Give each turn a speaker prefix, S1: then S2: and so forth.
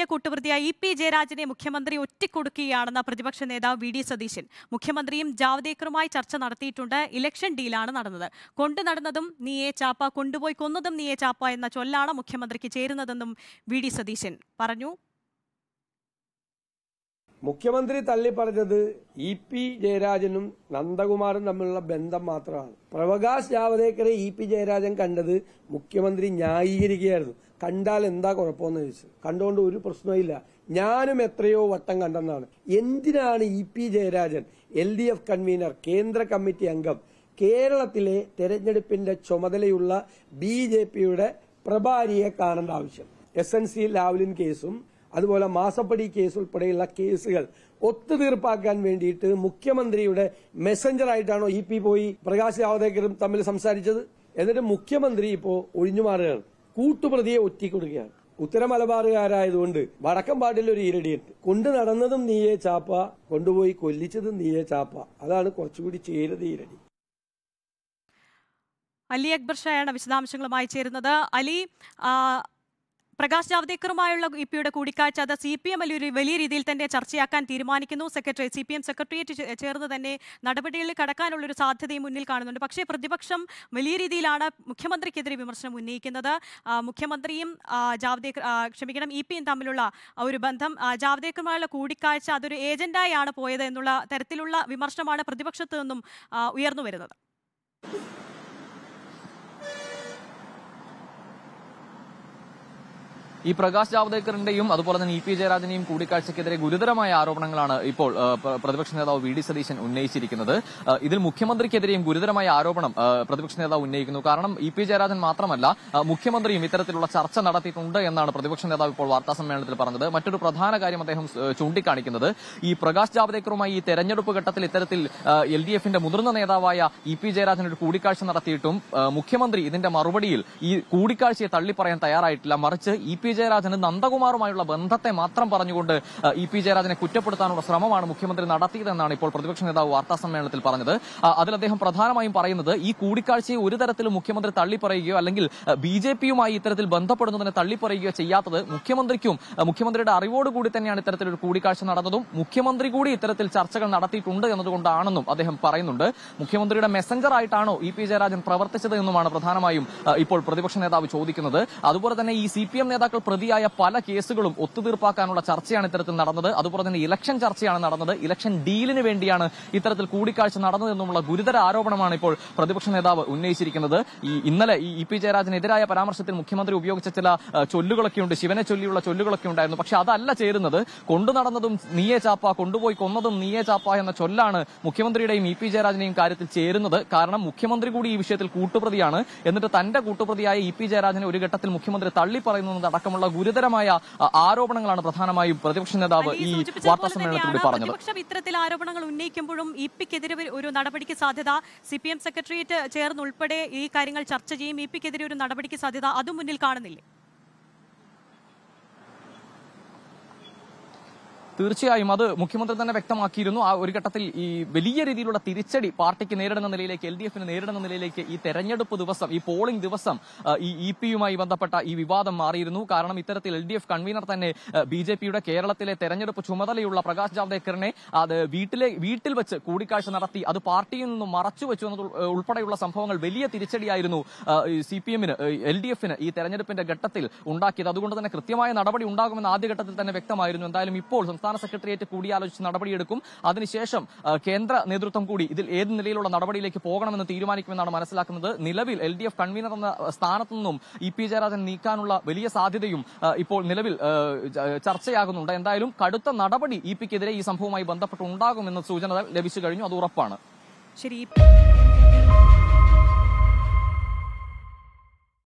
S1: പാർട്ടിക്ക് കൂട്ടുപ്രതിയായ E P ജയരാജനെ മുഖ്യമന്ത്രി ഒറ്റക്കൊടുക്കുകയാണെന്ന പ്രതിപക്ഷ നേതാവ് വി ഡി സതീശൻ മുഖ്യമന്ത്രിയും ജാവദേക്കറുമായി ചർച്ച നടത്തിയിട്ടുണ്ട് ഇലക്ഷൻ ഡീലാണ് നടന്നത് കൊണ്ടു നടന്നതും നീയെ ചാപ്പ കൊണ്ടുപോയി കൊന്നതും നീയെ ചാപ്പ എന്ന ചൊല്ലാണ് മുഖ്യമന്ത്രിക്ക് ചേരുന്നതെന്നും വി ഡി സതീശൻ പറഞ്ഞു
S2: മുഖ്യമന്ത്രി പറഞ്ഞത് ഇ പി ജയരാജനും നന്ദകുമാറും തമ്മിലുള്ള ബന്ധം മാത്രമാണ് പ്രകാശ് ജാവദേക്കറെ ഇ പി ജയരാജൻ കണ്ടത് മുഖ്യമന്ത്രി ന്യായീകരിക്കുകയായിരുന്നു കണ്ടാൽ എന്താ കുഴപ്പമെന്ന് ചോദിച്ചു കണ്ടുകൊണ്ട് ഒരു പ്രശ്നമില്ല ഞാനും എത്രയോ വട്ടം കണ്ടെന്നാണ് എന്തിനാണ് E P Jayarajan L D F convener കേന്ദ്ര കമ്മിറ്റി അംഗം കേരളത്തിലെ തെരഞ്ഞെടുപ്പിന്റെ ചുമതലയുള്ള ബി ജെ പിയുടെ പ്രഭാരിയെ കാണേണ്ട ആവശ്യം എസ് എൻ സി ലാവ്ലിൻ കേസും അതുപോലെ മാസപ്പടി കേസ് ഉൾപ്പെടെയുള്ള കേസുകൾ ഒത്തുതീർപ്പാക്കാൻ വേണ്ടിയിട്ട് മുഖ്യമന്ത്രിയുടെ ആയിട്ടാണോ ഇ പി പോയി പ്രകാശ് ജാവദേക്കറും തമ്മിൽ സംസാരിച്ചത് എന്നിട്ട് മുഖ്യമന്ത്രി ഇപ്പോ ഒഴിഞ്ഞുമാറുകയാണ് കൂട്ടുപ്രതിയെ ഒറ്റിക്കൊടുക്കുകയാണ് ഉത്തര മലബാറുകാരായതുകൊണ്ട് വടക്കം പാട്ടിൽ ഒരു ഈരടിയുണ്ട് കൊണ്ടു നടന്നതും നീയെ ചാപ്പ കൊണ്ടുപോയി കൊല്ലിച്ചതും നീയെ ചാപ്പ അതാണ് കുറച്ചുകൂടി ചേരുത് ഈരടി
S1: അലി അക്ബർ ഷായാണ് വിശദാംശങ്ങളുമായി ചേരുന്നത് അലി പ്രകാശ് ജാവ്ദേക്കറുമായുള്ള ഇ പിയുടെ കൂടിക്കാഴ്ച അത് സി പി എം വലിയൊരു വലിയ രീതിയിൽ തന്നെ ചർച്ചയാക്കാൻ തീരുമാനിക്കുന്നു secretary C P M secretariat ചേർന്ന് തന്നെ നടപടികളിൽ കടക്കാനുള്ളൊരു സാധ്യതയും മുന്നിൽ കാണുന്നുണ്ട് പക്ഷേ പ്രതിപക്ഷം വലിയ രീതിയിലാണ് മുഖ്യമന്ത്രിക്കെതിരെ വിമർശനം ഉന്നയിക്കുന്നത് മുഖ്യമന്ത്രിയും ജാവ്ദേക്കർ ക്ഷമിക്കണം ഇ പിയും തമ്മിലുള്ള ഒരു ബന്ധം ജാവ്ദേക്കറുമായുള്ള കൂടിക്കാഴ്ച അതൊരു ഏജന്റായാണ് പോയത് എന്നുള്ള തരത്തിലുള്ള വിമർശനമാണ് പ്രതിപക്ഷത്തു നിന്നും ഉയർന്നു വരുന്നത്
S3: ഈ പ്രകാശ് ജാവ്ദേക്കറിന്റെയും അതുപോലെ തന്നെ ഇ പി ജയരാജനെയും കൂടിക്കാഴ്ചയ്ക്കെതിരെ ഗുരുതരമായ ആരോപണങ്ങളാണ് ഇപ്പോൾ പ്രതിപക്ഷ നേതാവ് വി ഡി സതീശൻ ഉന്നയിച്ചിരിക്കുന്നത് ഇതിൽ മുഖ്യമന്ത്രിക്കെതിരെയും ഗുരുതരമായ ആരോപണം പ്രതിപക്ഷ നേതാവ് ഉന്നയിക്കുന്നു കാരണം ഇ പി ജയരാജൻ മാത്രമല്ല മുഖ്യമന്ത്രിയും ഇത്തരത്തിലുള്ള ചർച്ച നടത്തിയിട്ടുണ്ട് എന്നാണ് പ്രതിപക്ഷ നേതാവ് ഇപ്പോൾ വാർത്താസമ്മേളനത്തിൽ പറഞ്ഞത് മറ്റൊരു പ്രധാന കാര്യം അദ്ദേഹം ചൂണ്ടിക്കാണിക്കുന്നത് ഈ പ്രകാശ് ജാവ്ദേക്കറുമായി ഈ തെരഞ്ഞെടുപ്പ് ഘട്ടത്തിൽ ഇത്തരത്തിൽ എൽ ഡി എഫിന്റെ മുതിർന്ന നേതാവായ ഇ പി ജയരാജൻ ഒരു കൂടിക്കാഴ്ച നടത്തിയിട്ടും മുഖ്യമന്ത്രി ഇതിന്റെ മറുപടിയിൽ ഈ കൂടിക്കാഴ്ചയെ തള്ളിപ്പറയാൻ തയ്യാറായിട്ടില്ല മറിച്ച് ഇ പി ജയരാജന് നന്ദകുമാറുമായുള്ള ബന്ധത്തെ മാത്രം പറഞ്ഞുകൊണ്ട് ഇ പി ജയരാജനെ കുറ്റപ്പെടുത്താനുള്ള ശ്രമമാണ് മുഖ്യമന്ത്രി നടത്തിയതെന്നാണ് ഇപ്പോൾ പ്രതിപക്ഷ നേതാവ് വാർത്താ സമ്മേളനത്തിൽ പറഞ്ഞത് അതിൽ അദ്ദേഹം പ്രധാനമായും പറയുന്നത് ഈ കൂടിക്കാഴ്ചയെ ഒരു തരത്തിലും മുഖ്യമന്ത്രി തള്ളിപ്പറയുകയോ അല്ലെങ്കിൽ ബി ജെ പിയുമായി ഇത്തരത്തിൽ ബന്ധപ്പെടുന്നതിനെ തള്ളിപ്പറയുകയോ ചെയ്യാത്തത് മുഖ്യമന്ത്രിക്കും മുഖ്യമന്ത്രിയുടെ അറിവോടുകൂടി തന്നെയാണ് ഇത്തരത്തിലൊരു കൂടിക്കാഴ്ച നടന്നതും മുഖ്യമന്ത്രി കൂടി ഇത്തരത്തിൽ ചർച്ചകൾ നടത്തിയിട്ടുണ്ട് എന്നതുകൊണ്ടാണെന്നും അദ്ദേഹം പറയുന്നുണ്ട് മുഖ്യമന്ത്രിയുടെ മെസ്സഞ്ചർ ആയിട്ടാണോ ഇ പി ജയരാജൻ പ്രവർത്തിച്ചത് എന്നുമാണ് പ്രധാനമായും ഇപ്പോൾ പ്രതിപക്ഷ നേതാവ് ചോദിക്കുന്നത് അതുപോലെ തന്നെ ഈ സി പി എം നേതാക്കൾ പ്രതിയായ പല കേസുകളും ഒത്തുതീർപ്പാക്കാനുള്ള ചർച്ചയാണ് ഇത്തരത്തിൽ നടന്നത് അതുപോലെ തന്നെ ഇലക്ഷൻ ചർച്ചയാണ് നടന്നത് ഇലക്ഷൻ ഡീലിന് വേണ്ടിയാണ് ഇത്തരത്തിൽ കൂടിക്കാഴ്ച നടന്നതെന്നുമുള്ള ഗുരുതര ആരോപണമാണ് ഇപ്പോൾ പ്രതിപക്ഷ നേതാവ് ഉന്നയിച്ചിരിക്കുന്നത് ഈ ഇന്നലെ ഈ പി ജയരാജനെതിരായ പരാമർശത്തിൽ മുഖ്യമന്ത്രി ഉപയോഗിച്ച ചില ചൊല്ലുകളൊക്കെയുണ്ട് ശിവനെ ചൊല്ലിയുള്ള ചൊല്ലുകളൊക്കെ ഉണ്ടായിരുന്നു പക്ഷെ അതല്ല ചേരുന്നത് കൊണ്ടു നടന്നതും നീയെ ചാപ്പ കൊണ്ടുപോയി കൊന്നതും നീയെ ചാപ്പ എന്ന ചൊല്ലാണ് മുഖ്യമന്ത്രിയുടെയും ഇ പി ജയരാജനെയും കാര്യത്തിൽ ചേരുന്നത് കാരണം മുഖ്യമന്ത്രി കൂടി ഈ വിഷയത്തിൽ കൂട്ടുപ്രതിയാണ് എന്നിട്ട് തന്റെ കൂട്ടുപ്രതിയായ ഇ പി ജയരാജനെ ഒരു ഘട്ടത്തിൽ മുഖ്യമന്ത്രി തള്ളിപ്പറയുന്നതടക്കം അടക്കമുള്ള ഗുരുതരമായ ആരോപണങ്ങളാണ് പ്രധാനമായും പ്രതിപക്ഷ നേതാവ് ഈ വാർത്താ സമ്മേളനത്തിലൂടെ പറഞ്ഞത്
S1: ഇത്തരത്തിൽ ആരോപണങ്ങൾ ഉന്നയിക്കുമ്പോഴും ഇ പിക്കെതിരെ ഒരു നടപടിക്ക് സാധ്യത സി പി എം സെക്രട്ടേറിയറ്റ് ചേർന്നുൾപ്പെടെ ഈ കാര്യങ്ങൾ ചർച്ച ചെയ്യും ഇ പിക്കെതിരെ ഒരു നടപടിക്ക് സാധ്യത അതും മുന്നിൽ കാണുന്നില്ലേ
S3: തീർച്ചയായും അത് മുഖ്യമന്ത്രി തന്നെ വ്യക്തമാക്കിയിരുന്നു ആ ഒരു ഘട്ടത്തിൽ ഈ വലിയ രീതിയിലുള്ള തിരിച്ചടി പാർട്ടിക്ക് നേരിടുന്ന നിലയിലേക്ക് എൽ ഡി എഫിന് നേരിടുന്ന നിലയിലേക്ക് ഈ തെരഞ്ഞെടുപ്പ് ദിവസം ഈ പോളിംഗ് ദിവസം ഈ ഇ പിയുമായി ബന്ധപ്പെട്ട ഈ വിവാദം മാറിയിരുന്നു കാരണം ഇത്തരത്തിൽ എൽ ഡി എഫ് കൺവീനർ തന്നെ ബി ജെ പിയുടെ കേരളത്തിലെ തെരഞ്ഞെടുപ്പ് ചുമതലയുള്ള പ്രകാശ് ജാവ്ദേക്കറിനെ അത് വീട്ടിലെ വീട്ടിൽ വെച്ച് കൂടിക്കാഴ്ച നടത്തി അത് പാർട്ടിയിൽ നിന്നും വെച്ചു എന്നത് ഉൾപ്പെടെയുള്ള സംഭവങ്ങൾ വലിയ തിരിച്ചടിയായിരുന്നു സി പി എമ്മിന് എൽ ഡി എഫിന് ഈ തെരഞ്ഞെടുപ്പിന്റെ ഘട്ടത്തിൽ ഉണ്ടാക്കിയത് അതുകൊണ്ട് തന്നെ കൃത്യമായ നടപടി ഉണ്ടാകുമെന്ന് ആദ്യഘട്ടത്തിൽ തന്നെ വ്യക്തമായിരുന്നു എന്തായാലും ഇപ്പോൾ സംസ്ഥാന സംസ്ഥാന സെക്രട്ടേറിയറ്റ് കൂടിയാലോചിച്ച് നടപടിയെടുക്കും അതിനുശേഷം കേന്ദ്ര നേതൃത്വം കൂടി ഇതിൽ ഏത് നിലയിലുള്ള നടപടിയിലേക്ക് പോകണമെന്ന് തീരുമാനിക്കുമെന്നാണ് മനസ്സിലാക്കുന്നത് നിലവിൽ എൽ ഡി എഫ് കൺവീനർ എന്ന സ്ഥാനത്തു നിന്നും ഇ പി ജയരാജൻ നീക്കാനുള്ള വലിയ സാധ്യതയും ഇപ്പോൾ നിലവിൽ ചർച്ചയാകുന്നുണ്ട് എന്തായാലും കടുത്ത നടപടി ഇ പിക്കെതിരെ ഈ സംഭവവുമായി ഉണ്ടാകുമെന്ന സൂചന ലഭിച്ചു കഴിഞ്ഞു അത് ഉറപ്പാണ് ശരി